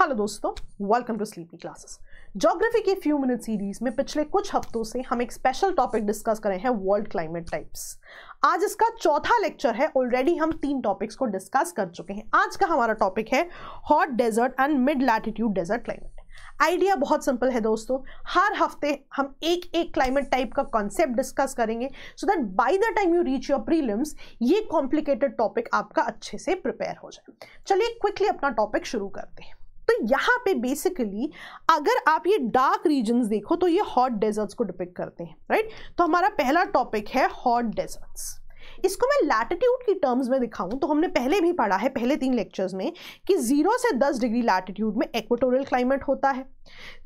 Hello दोस्तों welcome to sleepy classes geography की few minute series में पिछले कुछ हफ्तों से हम एक स्पेशल टॉपिक डिस्कस करें हैं वर्ल्ड क्लाइमेट टाइप्स आज इसका चौथा लेक्चर है ऑलरेडी हम तीन टॉपिक्स को डिस्कस कर चुके हैं आज का हमारा टॉपिक है hot desert and mid latitude desert climate idea बहुत सिंपल है दोस्तों हर हफ्ते हम एक एक क्लाइमेट टाइप का कॉन्सेप्ट डिस्कस करेंगे so that by the time you reach your prelims ये कॉम्प्लिकेटेड टॉपिक आपका अच्छे से प्रिपेयर हो जाए चलिए क्विकली अपना टॉपिक शुरू करते हैं तो यहाँ पे बेसिकली अगर आप ये डार्क रीजन्स देखो तो ये हॉट डेजर्ट्स को डिपिक्ट करते हैं राइट तो हमारा पहला टॉपिक है हॉट डेजर्ट्स इसको मैं लैटिट्यूड की टर्म्स में दिखाऊं तो हमने पहले भी पढ़ा है पहले तीन लेक्चर्स में कि जीरो से दस डिग्री लैटिट्यूड में एक्वेटोरियल क्लाइमेट होता है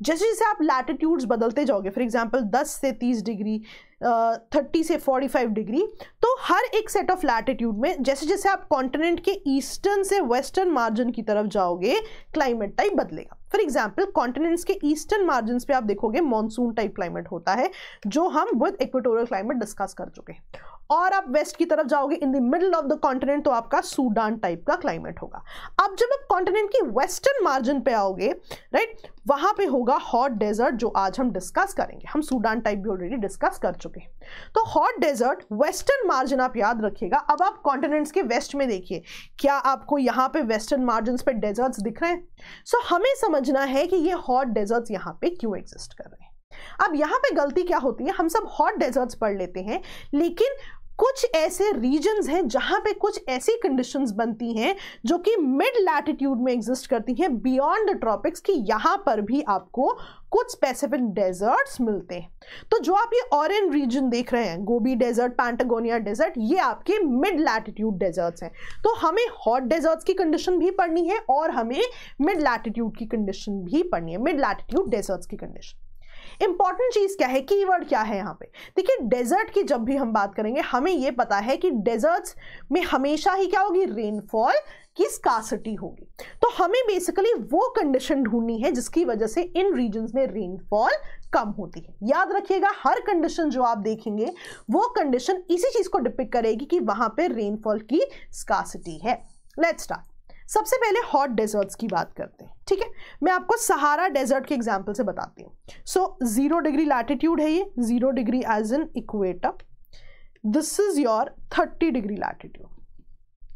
जैसे जैसे आप लैटिट्यूड्स बदलते जाओगे फॉर एग्जाम्पल दस से तीस डिग्री थर्टी से फोर्टी फाइव डिग्री तो हर एक सेट ऑफ लैटिट्यूड में जैसे जैसे आप कॉन्टिनेंट के ईस्टर्न से वेस्टर्न मार्जिन की तरफ जाओगे क्लाइमेट टाइप बदलेगा फॉर एग्जाम्पल कॉन्टिनेंट्स के ईस्टर्न मार्जिन पे आप देखोगे मानसून टाइप क्लाइमेट होता है जो हम विद इक्वेटोरियल क्लाइमेट डिस्कस कर चुके हैं और आप वेस्ट की तरफ जाओगे in the middle of the continent तो आपका सूडान टाइप का क्लाइमेट होगा अब जब आप कॉन्टिनेंट की वेस्टर्न मार्जिन पे आओगे राइट वहां पे होगा हॉट डेजर्ट जो आज हम डिस्कस करेंगे हम सूडान टाइप भी ऑलरेडी डिस्कस कर चुके हैं तो हॉट डेजर्ट वेस्टर्न मार्जिन आप याद रखिएगा अब आप कॉन्टिनेंट्स के वेस्ट में देखिए क्या आपको यहाँ पे वेस्टर्न मार्जिन पे डेजर्ट दिख रहे हैं सो so, हमें समझना है कि ये हॉट डेजर्ट यहाँ पे क्यों एग्जिस्ट कर रहे हैं अब यहाँ पे गलती क्या होती है हम सब हॉट डेजर्ट्स पढ़ लेते हैं लेकिन कुछ ऐसे रीजन्स हैं जहाँ पे कुछ ऐसी कंडीशंस बनती हैं जो कि मिड लैटिट्यूड में एग्जिस्ट करती हैं बियॉन्ड द ट्रॉपिक्स कि यहाँ पर भी आपको कुछ स्पेसिफिक डेजर्ट्स मिलते हैं तो जो आप ये ऑरेंज रीजन देख रहे हैं गोबी डेजर्ट पैंटागोनिया डेजर्ट ये आपके मिड लैटिट्यूड डेजर्ट्स हैं तो हमें हॉट डेजर्ट्स की कंडीशन भी पढ़नी है और हमें मिड लैटिट्यूड की कंडीशन भी पढ़नी है मिड लैटिट्यूड डेजर्ट्स की कंडीशन इंपॉर्टेंट चीज़ क्या है कीवर्ड क्या है यहाँ पे देखिए डेजर्ट की जब भी हम बात करेंगे हमें ये पता है कि डेजर्ट में हमेशा ही क्या होगी रेनफॉल की स्कासिटी होगी तो हमें बेसिकली वो कंडीशन ढूंढनी है जिसकी वजह से इन रीजन में रेनफॉल कम होती है याद रखिएगा हर कंडीशन जो आप देखेंगे वो कंडीशन इसी चीज़ को डिपिक करेगी कि वहां पर रेनफॉल की स्कासिटी है लेट्स स्टार्ट सबसे पहले हॉट डेजर्ट्स की बात करते हैं ठीक है मैं आपको सहारा डेजर्ट के एग्जाम्पल से बताती हूँ सो ज़ीरो डिग्री लैटिट्यूड है ये zero degree as an equator this is your thirty degree latitude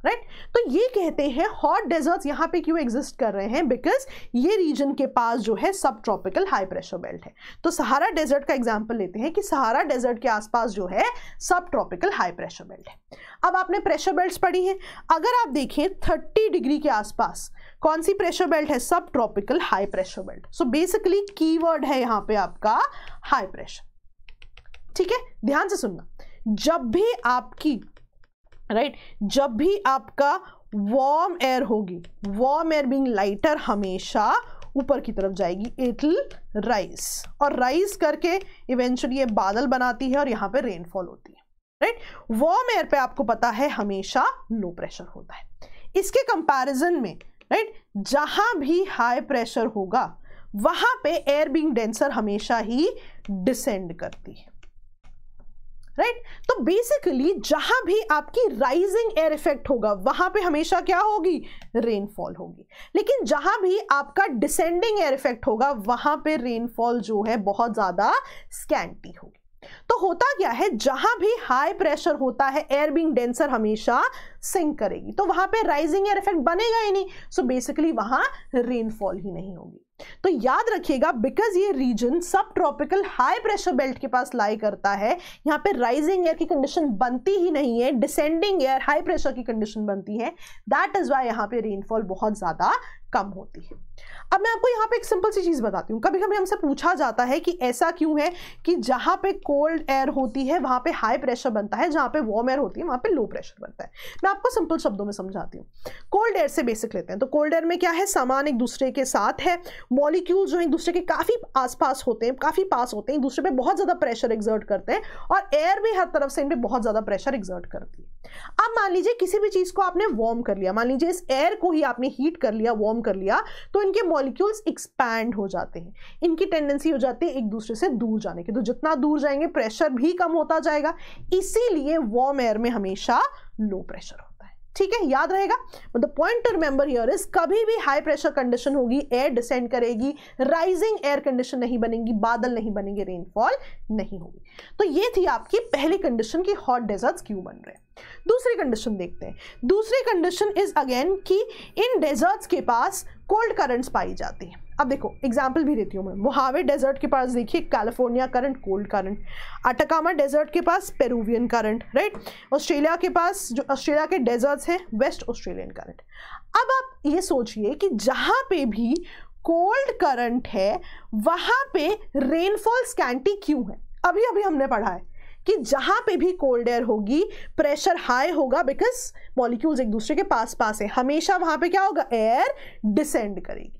right right? तो ये कहते हैं हॉट डेजर्ट्स यहाँ पे क्यों एग्जिस्ट कर रहे हैं बिकॉज ये रीजन के पास जो है subtropical high pressure belt है तो सहारा डेजर्ट का एग्जाम्पल लेते हैं कि सहारा डेजर्ट के आसपास जो है subtropical high pressure belt है अब आपने प्रेशर बेल्ट पढ़ी है अगर आप देखें थर्टी डिग्री के आसपास कौन सी प्रेशर बेल्ट है subtropical high pressure belt so basically keyword है यहाँ पे आपका हाई प्रेशर ठीक है ध्यान से सुनना जब भी आपकी राइट right? जब भी आपका वार्म एयर होगी वार्म एयर बिंग लाइटर हमेशा ऊपर की तरफ जाएगी इटल राइस और राइस करके इवेंचुअली ये बादल बनाती है और यहाँ पे रेनफॉल होती है राइट वार्म एयर पे आपको पता है हमेशा लो प्रेशर होता है इसके कंपैरिजन में राइट जहाँ भी हाई प्रेशर होगा वहाँ पे एयर बिंग डेंसर हमेशा ही डिसेंड करती है राइट तो बेसिकली जहां भी आपकी राइजिंग एयर इफेक्ट होगा वहां पे हमेशा क्या होगी रेनफॉल होगी लेकिन जहां भी आपका डिसेंडिंग एयर इफेक्ट होगा वहां पे रेनफॉल जो है बहुत ज़्यादा स्कैंटी होगी तो होता क्या है जहां भी हाई प्रेशर होता है एयर बिंग डेंसर हमेशा सिंक करेगी तो वहां पे राइजिंग एयर इफेक्ट बनेगा ही नहीं सो बेसिकली वहां रेनफॉल ही नहीं होगी तो याद रखिएगा बिकॉज ये रीजन सब ट्रॉपिकल हाई प्रेशर बेल्ट के पास लाई करता है यहाँ पे राइजिंग एयर की कंडीशन बनती ही नहीं है डिसेंडिंग एयर हाई प्रेशर की कंडीशन बनती है दैट इज वाई यहाँ पे रेनफॉल बहुत ज़्यादा कम होती है अब मैं आपको यहाँ पे एक सिंपल सी चीज़ बताती हूँ कभी कभी हमसे पूछा जाता है कि ऐसा क्यों है कि जहाँ पे कोल्ड एयर होती है वहाँ पे हाई प्रेशर बनता है जहाँ पे वार्म एयर होती है वहाँ पे लो प्रेशर बनता है मैं आपको सिंपल शब्दों में समझाती हूँ कोल्ड एयर से बेसिक लेते हैं तो कोल्ड एयर में क्या है सामान एक दूसरे के साथ है मॉलिक्यूल जो एक दूसरे के काफ़ी आस होते हैं काफ़ी पास होते हैं एक दूसरे पर बहुत ज़्यादा प्रेशर एग्जर्ट करते हैं और एयर भी हर तरफ से इन पर बहुत ज़्यादा प्रेशर एग्जर्ट करती है अब मान लीजिए किसी भी चीज़ को आपने वार्म कर लिया मान लीजिए इस एयर को ही आपने हीट कर लिया वार्म कर लिया तो इन इनके मॉलिक्यूल्स एक्सपैंड हो जाते हैं इनकी टेंडेंसी हो जाती है एक दूसरे से दूर जाने की तो जितना दूर जाएंगे प्रेशर भी कम होता जाएगा इसीलिए वॉर्म एयर में हमेशा लो प्रेशर होता है ठीक है याद रहेगा मतलब point to remember here is कभी भी हाई प्रेशर कंडीशन होगी एयर डिसेंड करेगी राइजिंग एयर कंडीशन नहीं बनेगी बादल नहीं बनेंगे रेनफॉल नहीं होगी तो ये थी आपकी पहली कंडीशन की हॉट डेजर्ट क्यों बन रहे हैं दूसरी कंडीशन देखते हैं दूसरी कंडीशन इज अगेन कि इन डेजर्ट्स के पास कोल्ड करंट्स पाई जाती हैं अब देखो एग्जाम्पल भी देती हूँ मैं मोहावे डेजर्ट के पास देखिए California current cold current Atacama desert के पास पेरूवियन करंट राइट ऑस्ट्रेलिया के पास जो ऑस्ट्रेलिया के डेजर्ट्स हैं वेस्ट ऑस्ट्रेलियन करंट अब आप ये सोचिए कि जहाँ पे भी कोल्ड करंट है वहाँ पे रेनफॉल स्कैंटी क्यों है अभी अभी हमने पढ़ा है कि जहां पे भी कोल्ड एयर होगी प्रेशर हाई होगा बिकॉज मॉलिक्यूल्स एक दूसरे के पास पास है हमेशा वहां पे क्या होगा एयर डिसेंड करेगी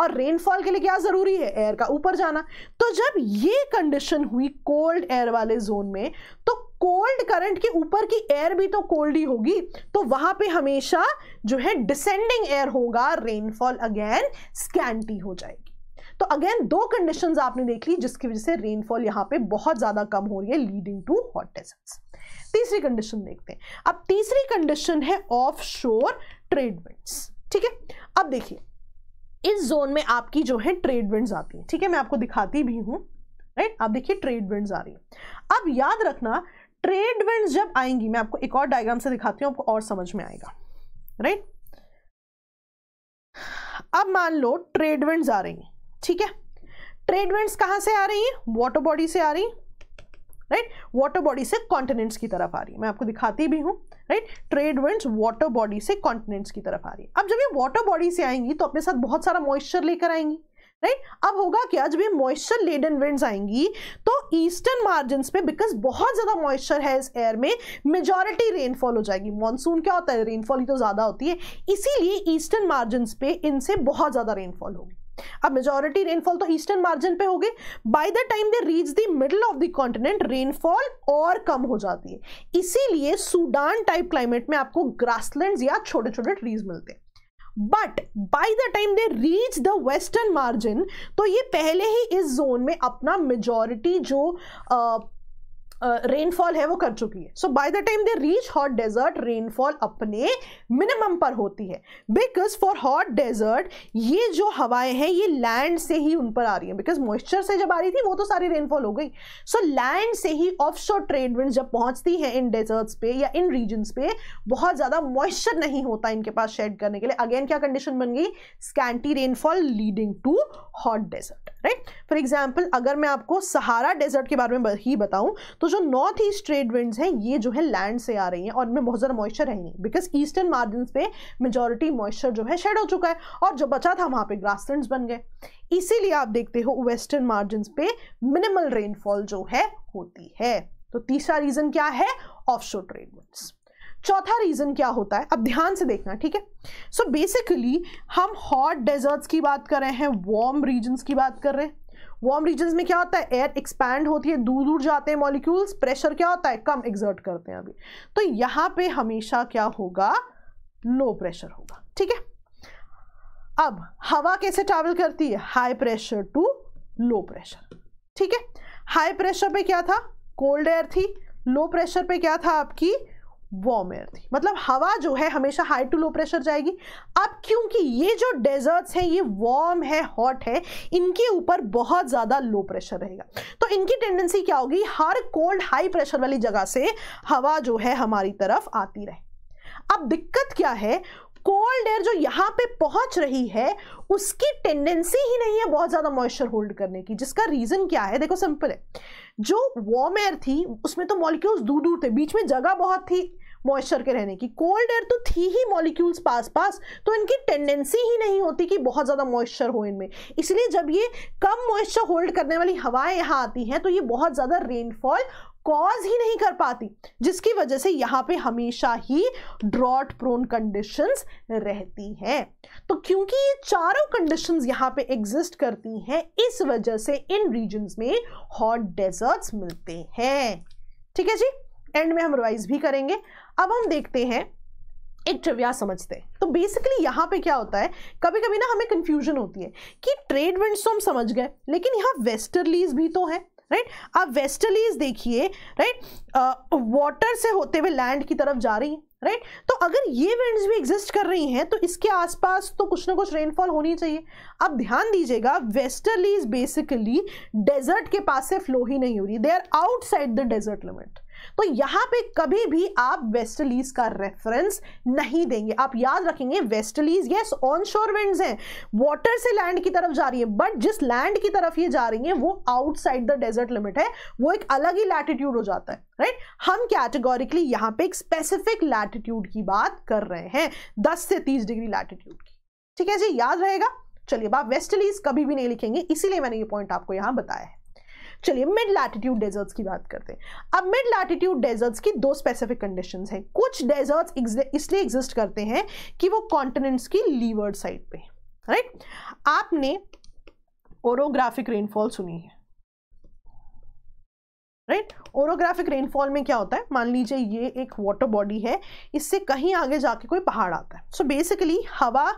और रेनफॉल के लिए क्या ज़रूरी है एयर का ऊपर जाना तो जब ये कंडीशन हुई कोल्ड एयर वाले जोन में तो कोल्ड करंट के ऊपर की एयर भी तो कोल्ड ही होगी तो वहां पे हमेशा जो है डिसेंडिंग एयर होगा रेनफॉल अगेन स्कैंटी हो जाएगी तो अगेन दो कंडीशन आपने देख ली जिसकी वजह से रेनफॉल यहाँ पे बहुत ज़्यादा कम हो रही है लीडिंग टू हॉट डेजर्ट्स तीसरी कंडीशन देखते हैं अब तीसरी कंडीशन है ऑफ शोर ट्रेडमेंट्स ठीक है अब देखिए इस जोन में आपकी जो है ट्रेड आती है ठीक है मैं आपको दिखाती भी हूँ राइट आप देखिए ट्रेड आ रही है अब याद रखना ट्रेड जब आएंगी मैं आपको एक और डायग्राम से दिखाती हूँ आपको और समझ में आएगा राइट अब मान लो ट्रेड आ रही हैं ठीक है ट्रेड विंड्स कहां से आ रही है वाटर बॉडी से आ रही राइट वाटर बॉडी से कॉन्टिनेंट्स की तरफ आ रही है मैं आपको दिखाती भी हूं right trade winds water body से कॉन्टिनेंट्स की तरफ आ रही है अब जब ये वाटर बॉडी से आएंगी तो अपने साथ बहुत सारा मॉइस्चर लेकर आएंगी राइट अब होगा क्या जब ये मॉइस्चर लेडन विंड्स आएंगी तो ईस्टर्न मार्जिन पे बिकॉज बहुत ज्यादा मॉइस्चर है इस एयर में मेजोरिटी रेनफॉल हो जाएगी मानसून क्या होता है रेनफॉल ही तो ज्यादा होती है इसीलिए ईस्टर्न मार्जिन पे इनसे बहुत ज्यादा रेनफॉल होगी अब मेजोरिटी रेनफॉल तो ईस्टर्न मार्जिन पे होगी by the time they reach the middle of the continent rainfall और कम हो जाती है इसीलिए सूडान टाइप क्लाइमेट में आपको ग्रासलैंड या छोटे छोटे ट्रीज मिलते हैं but by the time they reach the western margin तो ये पहले ही इस जोन में अपना मेजोरिटी जो uh, रेनफॉल है वो कर चुकी है so by the time they reach hot desert rainfall अपने मिनिमम पर होती है बिकॉज फॉर हॉट डेजर्ट ये जो हवाएं हैं ये लैंड से ही उन पर आ रही है बिकॉज मॉइस्चर से जब आ रही थी वो तो सारी रेनफॉल हो गई सो so, लैंड से ही ऑफ शोर ट्रेड विंड जब पहुंचती है इन डेजर्ट्स पे या इन रीजन्स पे बहुत ज़्यादा मॉइस्चर नहीं होता इनके पास शेड करने के लिए अगेन क्या कंडीशन बन गई scanty rainfall leading to hot desert right for example अगर मैं आपको सहारा डेजर्ट के बारे में ही बताऊं तो जो नॉर्थ ईस्ट ट्रेड विंड्स हैं ये जो है लैंड से आ रही हैं और इनमें बहुत ज़्यादा मॉइस्चर है नहीं बिकॉज ईस्टर्न मार्जिन पे मेजोरिटी मॉइस्चर जो है शेड हो चुका है और जो बचा था वहाँ पे ग्रास बन गए इसीलिए आप देखते हो वेस्टर्न मार्जिन पे मिनिमल रेनफॉल जो है होती है तो तीसरा रीज़न क्या है ऑफ शोर ट्रेड विंड्स चौथा रीजन क्या होता है अब ध्यान से देखना ठीक है सो बेसिकली हम हॉट डेजर्ट्स की बात कर रहे हैं वार्म रीजन्स की बात कर रहे हैं वार्म रीजन्स में क्या होता है एयर एक्सपैंड होती है दूर दूर जाते हैं मॉलिक्यूल्स प्रेशर क्या होता है कम एग्जर्ट करते हैं अभी तो यहाँ पे हमेशा क्या होगा लो प्रेशर होगा ठीक है अब हवा कैसे ट्रैवल करती है high pressure to low pressure ठीक है हाई प्रेशर पे क्या था कोल्ड एयर थी लो प्रेशर पे क्या था आपकी वार्म एयर थी मतलब हवा जो है हमेशा हाई टू लो प्रेशर जाएगी अब क्योंकि ये जो डेजर्ट्स हैं ये वार्म है हॉट है इनके ऊपर बहुत ज़्यादा लो प्रेशर रहेगा तो इनकी टेंडेंसी क्या होगी हर कोल्ड हाई प्रेशर वाली जगह से हवा जो है हमारी तरफ आती रहे अब दिक्कत क्या है कोल्ड एयर जो यहाँ पे पहुंच रही है उसकी टेंडेंसी ही नहीं है बहुत ज़्यादा मॉइस्चर होल्ड करने की जिसका रीज़न क्या है देखो सिंपल है जो वॉर्म एयर थी उसमें तो मॉलिक्यूल्स दूर दूर थे बीच में जगह बहुत थी मॉइस्चर के रहने की कोल्ड एयर तो थी ही मॉलिक्यूल्स पास पास तो इनकी टेंडेंसी ही नहीं होती कि बहुत ज़्यादा मॉइस्चर हो इनमें इसलिए जब ये कम मॉइस्चर होल्ड करने वाली हवाएं यहाँ आती हैं तो ये बहुत ज़्यादा रेनफॉल कॉज ही नहीं कर पाती जिसकी वजह से यहाँ पे हमेशा ही ड्रॉट प्रोन कंडीशंस रहती हैं तो क्योंकि ये चारों कंडीशंस यहाँ पे एग्जिस्ट करती हैं इस वजह से इन रीजन्स में हॉट डेजर्ट्स मिलते हैं ठीक है जी एंड में हम रिवाइज भी करेंगे अब हम देखते हैं एक ट्रिविया समझते हैं तो बेसिकली यहाँ पे क्या होता है कभी कभी ना हमें कंफ्यूजन होती है कि ट्रेड विंड्स तो हम समझ गए लेकिन यहाँ वेस्टर्लीज भी तो है राइट आप वेस्टर्लीज देखिए राइट वाटर से होते हुए लैंड की तरफ जा रही है राइट तो अगर ये विंड्स भी एग्जिस्ट कर रही हैं तो इसके आसपास तो कुछ ना कुछ रेनफॉल होनी चाहिए अब ध्यान दीजिएगा वेस्टर्लीज बेसिकली डेजर्ट के पास से फ्लो ही नहीं हो रही they are outside the desert limit तो यहां पे कभी भी आप वेस्टलीज का रेफरेंस नहीं देंगे आप याद रखेंगे westerlies yes onshore winds हैं वाटर से लैंड की तरफ जा रही है बट जिस लैंड की तरफ ये जा रही है वो आउटसाइड द डेजर्ट लिमिट है वो एक अलग ही लैटिट्यूड हो जाता है राइट right? हम कैटेगोरिकली यहां पे एक स्पेसिफिक लैटिट्यूड की बात कर रहे हैं दस से तीस डिग्री लैटिट्यूड की ठीक है जी याद रहेगा चलिए आप वेस्टलीज कभी भी नहीं लिखेंगे इसीलिए मैंने ये पॉइंट आपको यहां बताया है चलिए मिड लैटिट्यूड डेजर्ट्स की बात करते हैं अब मिड लैटिट्यूड डेजर्ट्स की दो स्पेसिफिक कंडीशन हैं कुछ डेजर्ट्स इसलिए एग्जिस्ट करते हैं कि वो कॉन्टिनेंट्स की लीवर्ड साइड पे राइट आपने ओरोग्राफिक रेनफॉल सुनी है राइट ओरोग्राफिक रेनफॉल में क्या होता है मान लीजिए ये एक वाटर बॉडी है इससे कहीं आगे जाके कोई पहाड़ आता है सो so बेसिकली हवा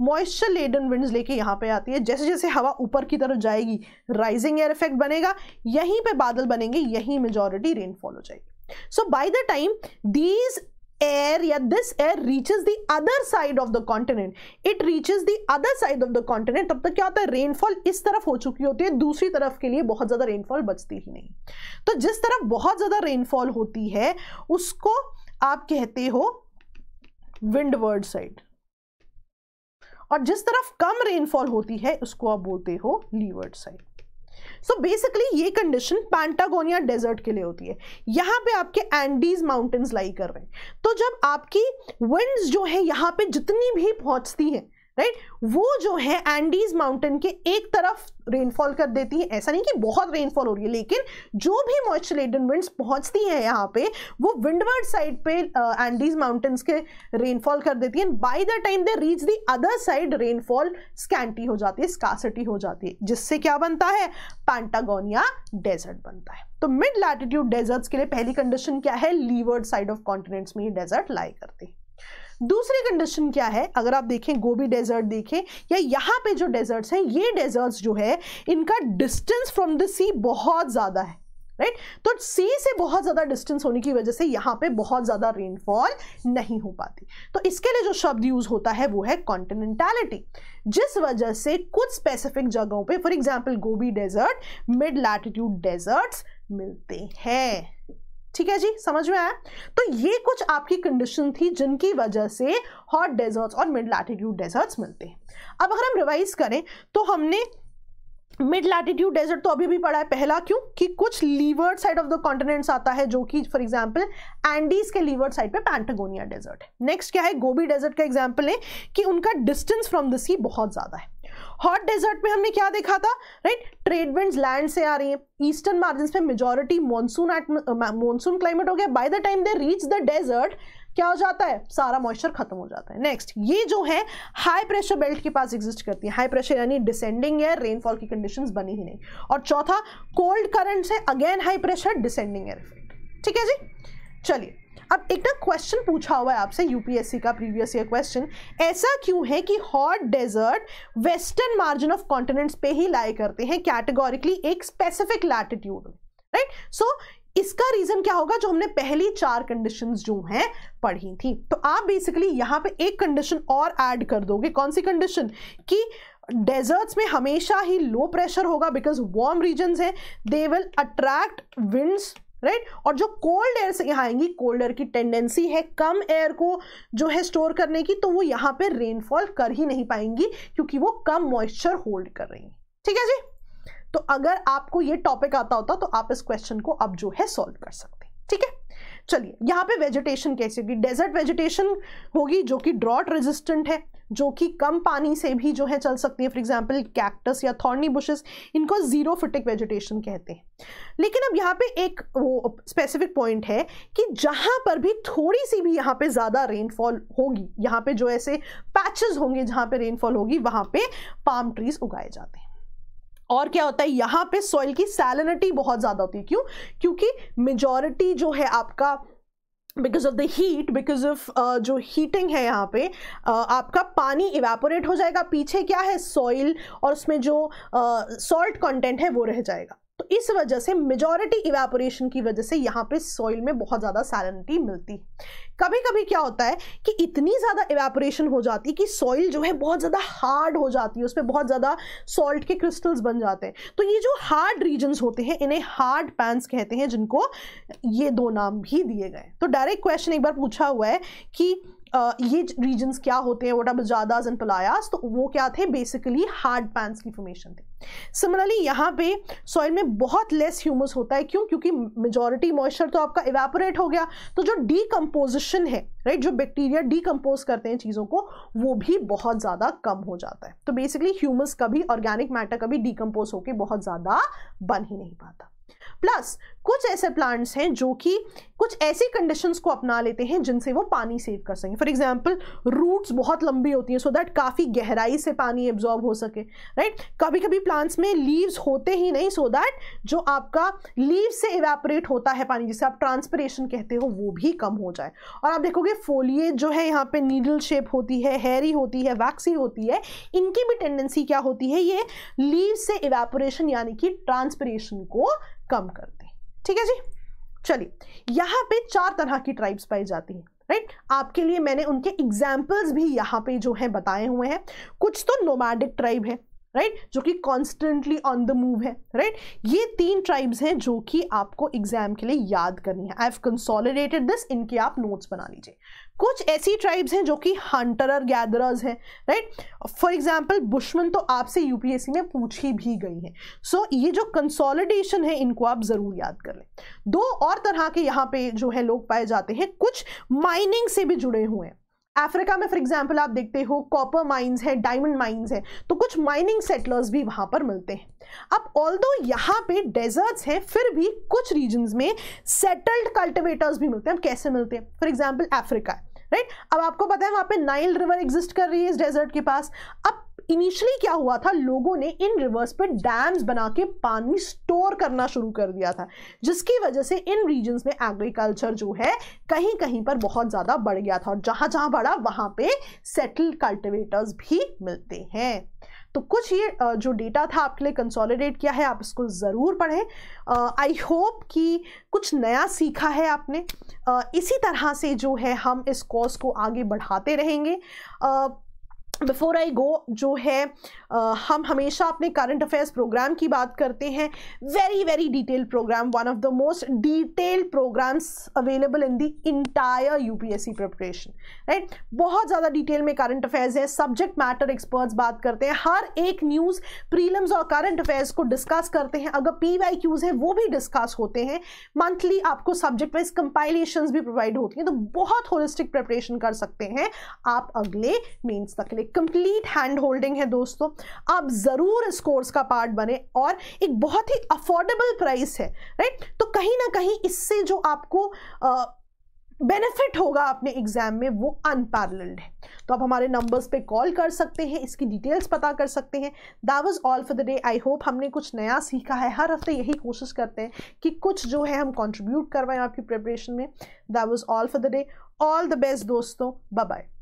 मॉइस्चर लेडन विंड्स लेके यहाँ पे आती है जैसे जैसे हवा ऊपर की तरफ जाएगी राइजिंग एयर इफेक्ट बनेगा यहीं पे बादल बनेंगे यहीं मेजोरिटी रेनफॉल हो जाएगी so by the time these air या this air reaches the other side of the continent it reaches the other side of the continent तब तक क्या होता है रेनफॉल इस तरफ हो चुकी होती है दूसरी तरफ के लिए बहुत ज़्यादा रेनफॉल बचती ही नहीं तो जिस तरफ बहुत ज़्यादा रेनफॉल होती है उसको आप कहते हो विंडवर्ड साइड और जिस तरफ कम रेनफॉल होती है उसको आप बोलते हो leeward side so so basically ये कंडीशन पैंटागोनिया डेजर्ट के लिए होती है यहाँ पे आपके एंडीज माउंटेन्स लाई कर रहे हैं तो जब आपकी विंड्स जो है यहाँ पे जितनी भी पहुंचती हैं राइट वो जो है एंडीज माउंटेन के एक तरफ रेनफॉल कर देती है ऐसा नहीं कि बहुत रेनफॉल हो रही है लेकिन जो भी मॉइस्चर लेडन विंड्स पहुंचती हैं यहाँ पे वो विंडवर्ड साइड पे एंडीज uh, माउंटेन्स के रेनफॉल कर देती है by the time they reach the other side rainfall scanty हो जाती है स्कासिटी हो जाती है जिससे क्या बनता है पैंटागोनिया डेजर्ट बनता है तो मिड लैटिट्यूड डेजर्ट्स के लिए पहली कंडीशन क्या है लीवर्ड साइड ऑफ कॉन्टिनेंट्स में ये डेजर्ट लाई करती है दूसरी कंडीशन क्या है अगर आप देखें गोभी डेजर्ट देखें या यहाँ पे जो डेजर्ट्स हैं ये डेजर्ट्स जो है इनका डिस्टेंस फ्रॉम द सी बहुत ज़्यादा है राइट right? तो सी से बहुत ज़्यादा डिस्टेंस होने की वजह से यहाँ पे बहुत ज़्यादा रेनफॉल नहीं हो पाती तो इसके लिए जो शब्द यूज़ होता है वो है कॉन्टिनेंटैलिटी जिस वजह से कुछ स्पेसिफिक जगहों पे for example Gobi desert mid latitude deserts मिलते हैं ठीक है जी समझ में आया तो ये कुछ आपकी कंडीशन थी जिनकी वजह से हॉट डेजर्ट्स और मिड लैटिट्यूड डेजर्ट्स मिलते हैं अब अगर हम रिवाइज करें तो हमने मिड लैटिट्यूड डेजर्ट तो अभी भी पढ़ा है पहला क्यों कि कुछ leeward side of the continents आता है जो कि फॉर एग्जांपल एंडीज के लीवर्ड साइड पे पैंटागोनिया डेजर्ट है नेक्स्ट क्या है गोबी डेजर्ट का एग्जांपल है कि उनका डिस्टेंस फ्रॉम द सी बहुत ज़्यादा है हॉट डेजर्ट में हमने क्या देखा था राइट ट्रेड विंड लैंड से आ रही है ईस्टर्न मार्जिन में मेजोरिटी मानसून मानसून क्लाइमेट हो गया by the time they reach the desert क्या हो जाता है सारा मॉइस्चर खत्म हो जाता है नेक्स्ट ये जो है हाई प्रेशर बेल्ट के पास एग्जिस्ट करती है हाई प्रेशर यानी डिसेंडिंग एयर रेनफॉल की कंडीशंस बनी ही नहीं और चौथा कोल्ड करंट से again high pressure descending air effect ठीक है जी चलिए अब एक ना क्वेश्चन पूछा हुआ है आपसे यूपीएससी का प्रीवियस ईयर क्वेश्चन ऐसा क्यों है कि hot desert western margin of continents पे ही लाए करते हैं कैटेगोरिकली एक स्पेसिफिक लैटिट्यूड में राइट सो इसका रीजन क्या होगा जो हमने पहली चार कंडीशंस जो हैं पढ़ी थी तो आप बेसिकली यहाँ पे एक कंडीशन और ऐड कर दोगे कौन सी कंडीशन कि डेजर्ट्स में हमेशा ही लो प्रेशर होगा बिकॉज वार्म रीजन्स हैं they will attract winds right right? और जो कोल्ड एयर से यहाँ आएंगी कोल्ड एयर की टेंडेंसी है कम एयर को जो है स्टोर करने की तो वो यहाँ पे रेनफॉल कर ही नहीं पाएंगी क्योंकि वो कम मॉइस्चर होल्ड कर रही हैं ठीक है जी तो अगर आपको ये टॉपिक आता होता तो आप इस क्वेश्चन को अब जो है सॉल्व कर सकते ठीक है चलिए यहाँ पे वेजिटेशन कैसी होगी डेजर्ट वेजिटेशन होगी जो कि ड्रॉट रेजिस्टेंट है जो कि कम पानी से भी जो है चल सकती है फॉर एग्जाम्पल कैक्टस या थॉर्नी बुशेस इनको ज़ीरो फिटिक वेजिटेशन कहते हैं लेकिन अब यहाँ पे एक वो स्पेसिफिक पॉइंट है कि जहाँ पर भी थोड़ी सी भी यहाँ पे ज़्यादा रेनफॉल होगी यहाँ पे जो ऐसे पैचेस होंगे जहाँ पे रेनफॉल होगी वहाँ पे पाम ट्रीज उगाए जाते हैं और क्या होता है यहाँ पे सॉइल की सैलिनिटी बहुत ज़्यादा होती है क्यों क्योंकि मेजॉरिटी जो है आपका because of the heat because of जो हीटिंग है यहाँ पे uh, आपका पानी इवेपोरेट हो जाएगा पीछे क्या है सॉइल और उसमें जो सॉल्ट uh, कंटेंट है वो रह जाएगा तो इस वजह से मेजॉरिटी इवेपोरेशन की वजह से यहाँ पे सॉइल में बहुत ज़्यादा सैलिनिटी मिलती है कभी कभी क्या होता है कि इतनी ज़्यादा इवेपोरेशन हो जाती है कि सॉइल जो है बहुत ज़्यादा हार्ड हो जाती है उस पर बहुत ज़्यादा सॉल्ट के क्रिस्टल्स बन जाते हैं तो ये जो हार्ड रीजन्स होते हैं इन्हें हार्ड पैंस कहते हैं जिनको ये दो नाम भी दिए गए तो डायरेक्ट क्वेश्चन एक बार पूछा हुआ है कि ये रीजन्स क्या होते हैं what are bajadas and playas तो वो क्या थे बेसिकली हार्ड पैंस की फॉर्मेशन थे सिमिलरली यहाँ पे सॉइल में बहुत लेस ह्यूमस होता है क्यों क्योंकि मेजोरिटी मॉइस्चर तो आपका इवेपोरेट हो गया तो जो डीकम्पोजिशन है राइट जो बैक्टीरिया डीकम्पोज करते हैं चीज़ों को वो भी बहुत ज़्यादा कम हो जाता है तो बेसिकली ह्यूमस कभी ऑर्गेनिक मैटर कभी डीकम्पोज होकर बहुत ज़्यादा बन ही नहीं पाता प्लस कुछ ऐसे प्लांट्स हैं जो कि कुछ ऐसी कंडीशंस को अपना लेते हैं जिनसे वो पानी सेव कर सकें फॉर एग्जांपल रूट्स बहुत लंबी होती हैं सो दैट काफ़ी गहराई से पानी एब्जॉर्ब हो सके राइट कभी कभी प्लांट्स में लीव्स होते ही नहीं सो so दैट जो आपका लीव से इवेपोरेट होता है पानी जिसे आप ट्रांसपरेशन कहते हो वो भी कम हो जाए और आप देखोगे फोलिए जो है यहाँ पर नीडल शेप होती है हेरी होती है वैक्सी होती है इनकी भी टेंडेंसी क्या होती है ये लीव से इवेपोरेशन यानी कि ट्रांसपरेशन को कम करते हैं ठीक है जी चलिए यहाँ पे चार तरह की ट्राइब्स पाई जाती हैं राइट आपके लिए मैंने उनके एग्जाम्पल्स भी यहाँ पे जो है बताए हुए हैं कुछ तो नोमैडिक ट्राइब है राइट जो कि कॉन्स्टेंटली ऑन द मूव है राइट ये तीन ट्राइब्स हैं जो कि आपको एग्जाम के लिए याद करनी है आई हैव कंसोलिडेटेड दिस इनके आप नोट्स बना लीजिए कुछ ऐसी ट्राइब्स हैं जो कि हंटर गैदरर्स हैं राइट फॉर एग्जाम्पल बुशमन तो आपसे यूपीएससी में पूछी भी गई है सो so, ये जो कंसोलिडेशन है इनको आप ज़रूर याद कर लें दो और तरह के यहाँ पे जो है लोग पाए जाते हैं कुछ माइनिंग से भी जुड़े हुए हैं अफ्रीका में फॉर एग्जाम्पल आप देखते हो कॉपर माइन्स हैं डायमंड माइन्स हैं तो कुछ माइनिंग सेटलर्स भी वहाँ पर मिलते हैं अब ऑल दो यहाँ पे डेजर्ट्स हैं फिर भी कुछ रीजन्स में सेटल्ड कल्टिवेटर्स भी मिलते हैं अब कैसे मिलते हैं for example Africa right right? अब आपको पता है वहाँ पे नाइल रिवर एग्जिस्ट कर रही है इस डेजर्ट के पास अब इनिशियली क्या हुआ था लोगों ने इन रिवर्स पे डैम्स बना के पानी स्टोर करना शुरू कर दिया था जिसकी वजह से इन रीजन्स में एग्रीकल्चर जो है कहीं कहीं पर बहुत ज़्यादा बढ़ गया था और जहाँ जहाँ बढ़ा वहाँ पे सेटल कल्टिवेटर्स भी मिलते हैं तो कुछ ये जो डेटा था आपके लिए कंसोलिडेट किया है आप इसको ज़रूर पढ़ें आई होप कि कुछ नया सीखा है आपने uh, इसी तरह से जो है हम इस कोर्स को आगे बढ़ाते रहेंगे uh, बिफोर आई गो जो है आ, हम हमेशा अपने करंट अफेयर्स प्रोग्राम की बात करते हैं very very detail program one of the most detailed programs available in the entire UPSC preparation right बहुत ज़्यादा डिटेल में करंट अफेयर्स है सब्जेक्ट मैटर एक्सपर्ट्स बात करते हैं हर एक न्यूज़ प्रीलम्स और करंट अफेयर्स को डिस्कस करते हैं अगर पी वाई क्यूज़ है वो भी डिस्कस होते हैं मंथली आपको सब्जेक्ट वाइज कंपाइलेशन भी प्रोवाइड होती हैं तो बहुत होलिस्टिक प्रिपरेशन कर सकते हैं आप अगले मीन्स तक ले कंप्लीट हैंड होल्डिंग है दोस्तों आप ज़रूर इस कोर्स का पार्ट बने और एक बहुत ही अफोर्डेबल प्राइस है राइट तो कहीं ना कहीं इससे जो आपको बेनिफिट होगा अपने एग्जाम में वो अनपैरल्ड है तो आप हमारे नंबर्स पे कॉल कर सकते हैं इसकी डिटेल्स पता कर सकते हैं that was all for the day I hope हमने कुछ नया सीखा है हर हफ्ते यही कोशिश करते हैं कि कुछ जो है हम कंट्रीब्यूट करवाएं आपकी प्रिपरेशन में that was all for the day all the best दोस्तों बाय बाय